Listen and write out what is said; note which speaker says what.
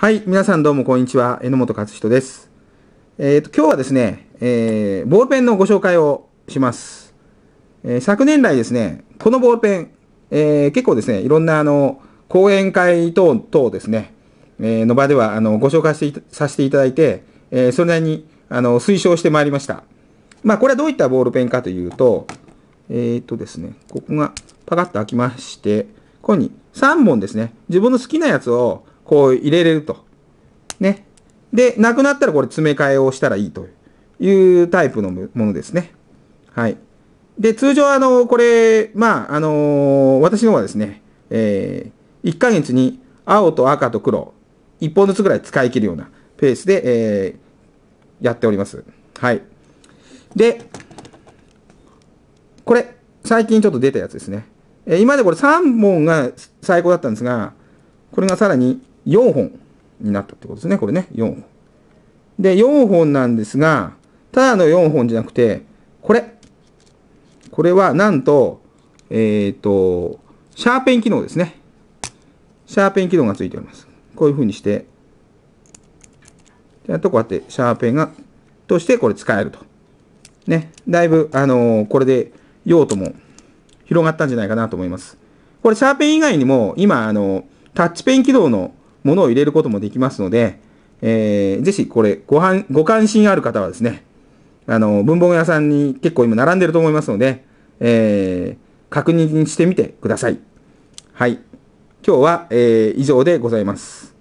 Speaker 1: はい、皆さんどうもこんにちは。榎本勝人です。えっ、ー、と、今日はですね、えー、ボールペンのご紹介をします。えー、昨年来ですね、このボールペン、えー、結構ですね、いろんなあの、講演会等等ですね、えー、の場ではあのご紹介してさせていただいて、えー、それなりにあの推奨してまいりました。まあ、これはどういったボールペンかというと、えっ、ー、とですね、ここがパカッと開きまして、ここに3本ですね、自分の好きなやつをこう入れれると。ね。で、なくなったらこれ詰め替えをしたらいいというタイプのものですね。はい。で、通常あの、これ、まあ、あのー、私の方はですね、えー、1ヶ月に青と赤と黒、1本ずつぐらい使い切るようなペースで、えー、やっております。はい。で、これ、最近ちょっと出たやつですね。え今までこれ3本が最高だったんですが、これがさらに4本になったってことですね。これね、4本。で、4本なんですが、ただの4本じゃなくて、これ。これは、なんと、えっ、ー、と、シャーペン機能ですね。シャーペン機能がついております。こういうふうにして、ちゃんとこうやってシャーペンが、としてこれ使えると。ね。だいぶ、あのー、これで用途も広がったんじゃないかなと思います。これシャーペン以外にも、今、あの、タッチペン機能のものを入れることもできますので、えー、ぜひこれごはん、ご関心ある方はですね、あの、文房具屋さんに結構今並んでると思いますので、えー、確認してみてください。はい。今日は、えー、以上でございます。